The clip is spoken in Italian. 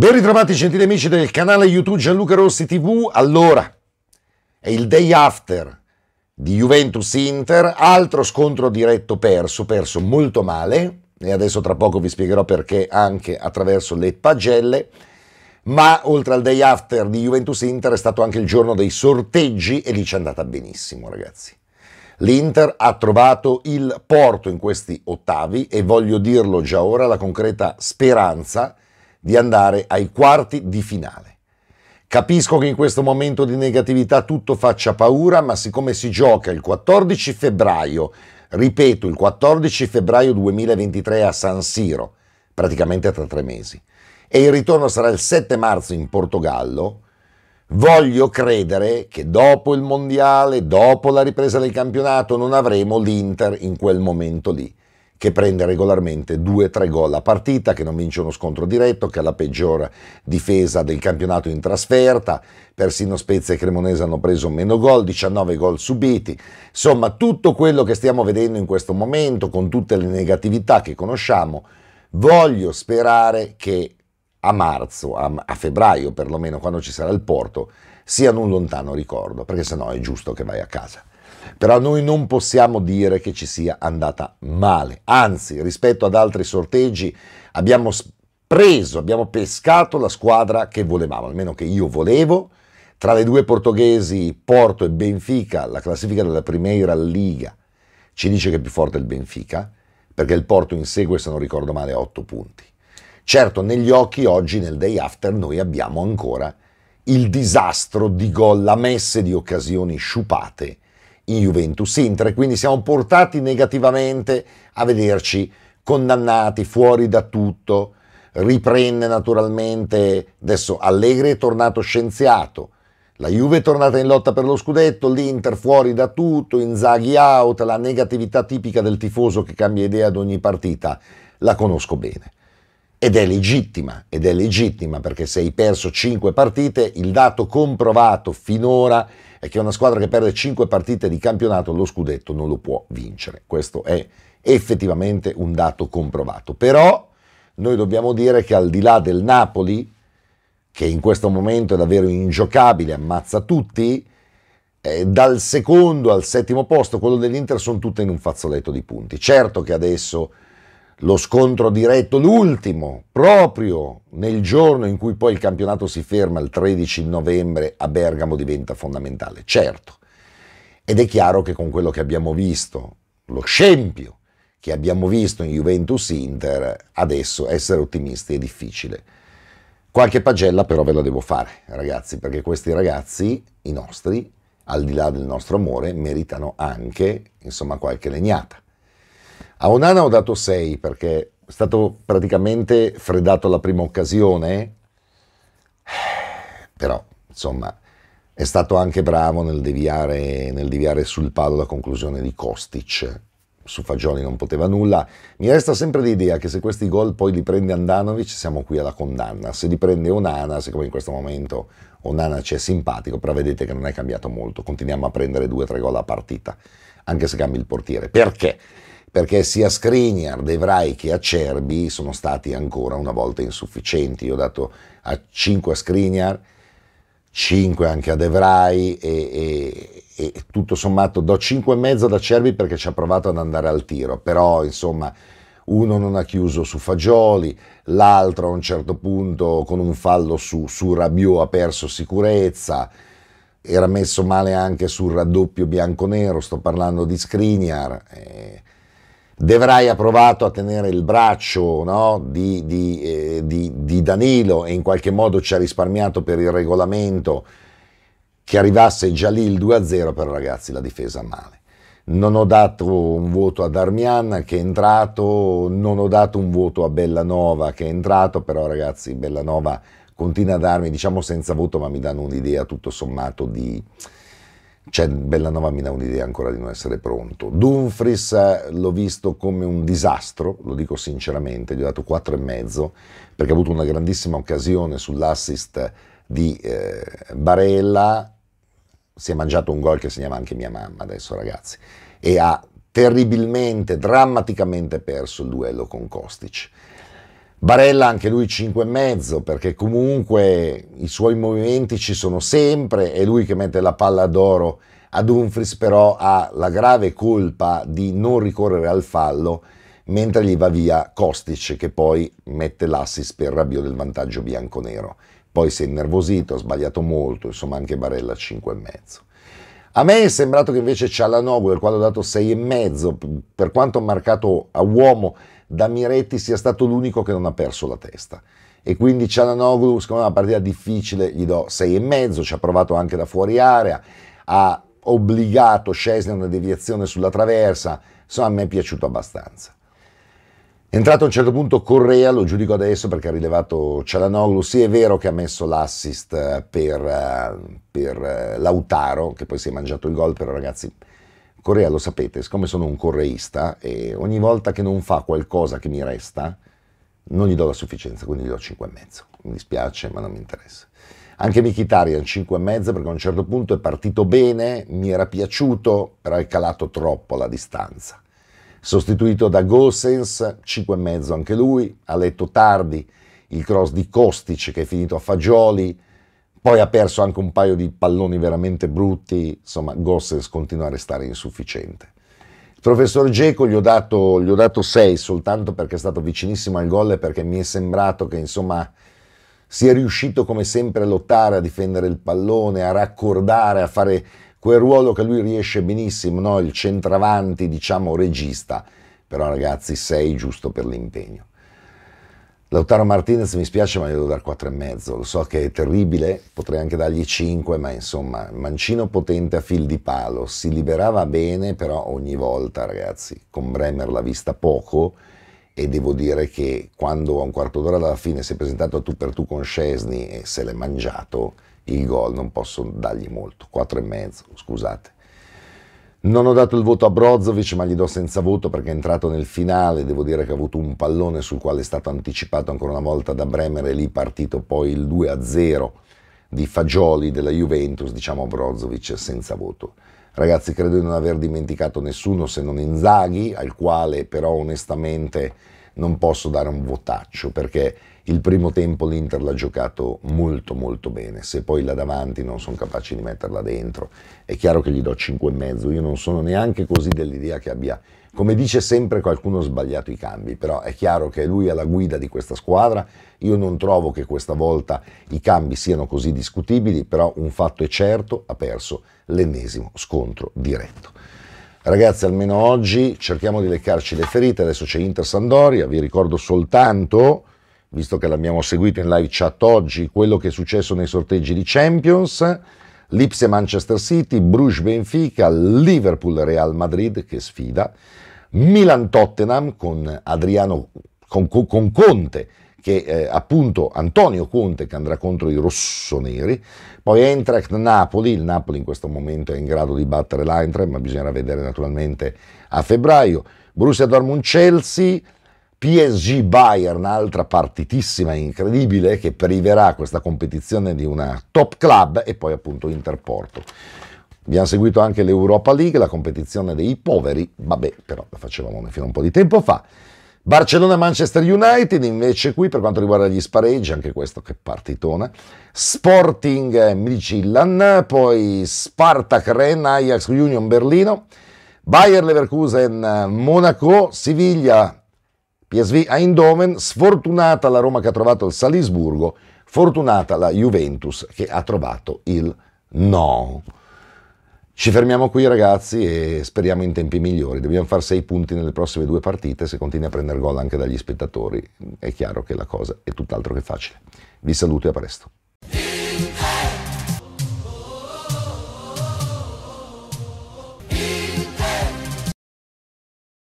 Ben ritrovati gentili amici del canale YouTube Gianluca Rossi TV. Allora, è il day after di Juventus Inter, altro scontro diretto perso, perso molto male e adesso tra poco vi spiegherò perché anche attraverso le pagelle, ma oltre al day after di Juventus Inter è stato anche il giorno dei sorteggi e lì ci è andata benissimo ragazzi. L'Inter ha trovato il porto in questi ottavi e voglio dirlo già ora, la concreta speranza è di andare ai quarti di finale. Capisco che in questo momento di negatività tutto faccia paura, ma siccome si gioca il 14 febbraio, ripeto, il 14 febbraio 2023 a San Siro, praticamente tra tre mesi, e il ritorno sarà il 7 marzo in Portogallo, voglio credere che dopo il mondiale, dopo la ripresa del campionato, non avremo l'Inter in quel momento lì che prende regolarmente 2-3 gol a partita, che non vince uno scontro diretto, che ha la peggior difesa del campionato in trasferta, persino Spezia e Cremonese hanno preso meno gol, 19 gol subiti, insomma tutto quello che stiamo vedendo in questo momento con tutte le negatività che conosciamo, voglio sperare che a marzo, a, a febbraio perlomeno, quando ci sarà il Porto, siano un lontano ricordo, perché sennò è giusto che vai a casa. Però noi non possiamo dire che ci sia andata male, anzi rispetto ad altri sorteggi abbiamo preso, abbiamo pescato la squadra che volevamo, almeno che io volevo. Tra le due portoghesi, Porto e Benfica, la classifica della Primeira Liga ci dice che è più forte il Benfica, perché il Porto insegue, se non ricordo male, 8 punti. Certo, negli occhi oggi, nel day after, noi abbiamo ancora il disastro di gol, la messe di occasioni sciupate in Juventus Inter, e quindi siamo portati negativamente a vederci condannati fuori da tutto. Riprende naturalmente, adesso Allegri è tornato scienziato, la Juve è tornata in lotta per lo scudetto, l'Inter fuori da tutto, Inzaghi out, la negatività tipica del tifoso che cambia idea ad ogni partita, la conosco bene ed è legittima, ed è legittima perché se hai perso 5 partite, il dato comprovato finora è che una squadra che perde 5 partite di campionato lo scudetto non lo può vincere. Questo è effettivamente un dato comprovato. Però noi dobbiamo dire che al di là del Napoli, che in questo momento è davvero ingiocabile, ammazza tutti, eh, dal secondo al settimo posto, quello dell'Inter sono tutte in un fazzoletto di punti. Certo che adesso lo scontro diretto, l'ultimo, proprio nel giorno in cui poi il campionato si ferma, il 13 novembre a Bergamo diventa fondamentale, certo. Ed è chiaro che con quello che abbiamo visto, lo scempio che abbiamo visto in Juventus-Inter, adesso essere ottimisti è difficile. Qualche pagella però ve la devo fare, ragazzi, perché questi ragazzi, i nostri, al di là del nostro amore, meritano anche, insomma, qualche legnata. A Onana ho dato 6 perché è stato praticamente freddato alla prima occasione, però insomma è stato anche bravo nel deviare, nel deviare sul palo la conclusione di Kostic. Su Fagioli non poteva nulla. Mi resta sempre l'idea che se questi gol poi li prende Andanovic siamo qui alla condanna. Se li prende Onana, siccome in questo momento Onana ci è simpatico, però vedete che non è cambiato molto. Continuiamo a prendere 2-3 gol a partita, anche se cambi il portiere. Perché? perché sia Skriniar, De Vrij che Acerbi sono stati ancora una volta insufficienti. Io ho dato a 5 a Skriniar, 5 anche a De Vrij e, e, e tutto sommato do 5,5 ad Acerbi perché ci ha provato ad andare al tiro, però insomma uno non ha chiuso su Fagioli, l'altro a un certo punto con un fallo su, su Rabiot ha perso sicurezza, era messo male anche sul raddoppio bianco-nero, sto parlando di Skriniar. Eh, Devrai ha provato a tenere il braccio no, di, di, eh, di, di Danilo e in qualche modo ci ha risparmiato per il regolamento che arrivasse già lì il 2-0, però ragazzi la difesa male. Non ho dato un voto ad Armian che è entrato, non ho dato un voto a Bellanova che è entrato, però ragazzi Bellanova continua a darmi, diciamo senza voto, ma mi danno un'idea tutto sommato di, c'è Bellanova mi dà un'idea ancora di non essere pronto. Dumfries eh, l'ho visto come un disastro, lo dico sinceramente, gli ho dato 4,5 perché ha avuto una grandissima occasione sull'assist di eh, Barella, si è mangiato un gol che segnava anche mia mamma adesso ragazzi, e ha terribilmente, drammaticamente perso il duello con Kostic. Barella anche lui 5,5 perché comunque i suoi movimenti ci sono sempre, è lui che mette la palla d'oro ad Dumfries però ha la grave colpa di non ricorrere al fallo mentre gli va via Kostic che poi mette l'assist per Rabio del vantaggio bianco-nero Poi si è innervosito, ha sbagliato molto, insomma anche Barella 5,5. A me è sembrato che invece Cialanoglu, il quale ho dato 6,5, per quanto marcato a uomo, Damiretti sia stato l'unico che non ha perso la testa. E quindi Cialanoglu, secondo me una partita difficile, gli do 6,5, ci ha provato anche da fuori area, ha obbligato Scesni a una deviazione sulla traversa, insomma a me è piaciuto abbastanza. È entrato a un certo punto Correa, lo giudico adesso perché ha rilevato Cialanoglu, sì è vero che ha messo l'assist per, eh, per eh, Lautaro, che poi si è mangiato il gol, però ragazzi Correa lo sapete, siccome sono un correista e ogni volta che non fa qualcosa che mi resta, non gli do la sufficienza, quindi gli do 5,5. Mi dispiace, ma non mi interessa. Anche Mkhitaryan 5,5 perché a un certo punto è partito bene, mi era piaciuto, però è calato troppo la distanza. Sostituito da Gosens, 5,5 anche lui, ha letto tardi il cross di Kostic che è finito a Fagioli, poi ha perso anche un paio di palloni veramente brutti, insomma Gossens continua a restare insufficiente. Il professor Geco gli ho dato 6 soltanto perché è stato vicinissimo al gol e perché mi è sembrato che insomma sia riuscito come sempre a lottare, a difendere il pallone, a raccordare, a fare quel ruolo che lui riesce benissimo, no? il centravanti, diciamo regista. Però ragazzi, 6 giusto per l'impegno. Lautaro Martinez mi spiace ma gli devo dare 4,5, lo so che è terribile, potrei anche dargli 5, ma insomma, mancino potente a fil di palo, si liberava bene però ogni volta ragazzi, con Bremer l'ha vista poco e devo dire che quando a un quarto d'ora dalla fine si è presentato a tu per tu con Scesni e se l'è mangiato, il gol non posso dargli molto, 4,5, scusate. Non ho dato il voto a Brozovic, ma gli do senza voto perché è entrato nel finale. Devo dire che ha avuto un pallone sul quale è stato anticipato ancora una volta da Bremer e lì partito poi il 2-0 di Fagioli della Juventus. Diciamo Brozovic senza voto. Ragazzi, credo di non aver dimenticato nessuno se non Inzaghi, al quale però onestamente non posso dare un votaccio perché il primo tempo l'Inter l'ha giocato molto molto bene, se poi là davanti non sono capaci di metterla dentro, è chiaro che gli do 5,5, io non sono neanche così dell'idea che abbia, come dice sempre qualcuno sbagliato i cambi, però è chiaro che lui è la guida di questa squadra, io non trovo che questa volta i cambi siano così discutibili, però un fatto è certo, ha perso l'ennesimo scontro diretto. Ragazzi, almeno oggi cerchiamo di leccarci le ferite, adesso c'è Inter Sandoria, vi ricordo soltanto visto che l'abbiamo seguito in live chat oggi, quello che è successo nei sorteggi di Champions, Lipsia Manchester City, Bruges Benfica, Liverpool Real Madrid che sfida, Milan Tottenham con Adriano con, con Conte che eh, appunto Antonio Conte che andrà contro i rossoneri, poi Eintracht Napoli, il Napoli in questo momento è in grado di battere l'Eintracht, ma bisognerà vedere naturalmente a febbraio, Borussia Dortmund Chelsea PSG Bayern, altra partitissima incredibile che priverà questa competizione di una top club e poi appunto Interporto. Abbiamo seguito anche l'Europa League, la competizione dei poveri, vabbè però la facevamo fino a un po' di tempo fa. Barcellona-Manchester United invece qui per quanto riguarda gli spareggi, anche questo che partitona, Sporting eh, Midtjylland, poi Spartak Ren, Ajax Union Berlino, Bayer Leverkusen eh, Monaco, Siviglia PSV Eindhoven, sfortunata la Roma che ha trovato il Salisburgo, fortunata la Juventus che ha trovato il no. Ci fermiamo qui ragazzi e speriamo in tempi migliori. Dobbiamo fare 6 punti nelle prossime due partite, se continui a prendere gol anche dagli spettatori è chiaro che la cosa è tutt'altro che facile. Vi saluto e a presto.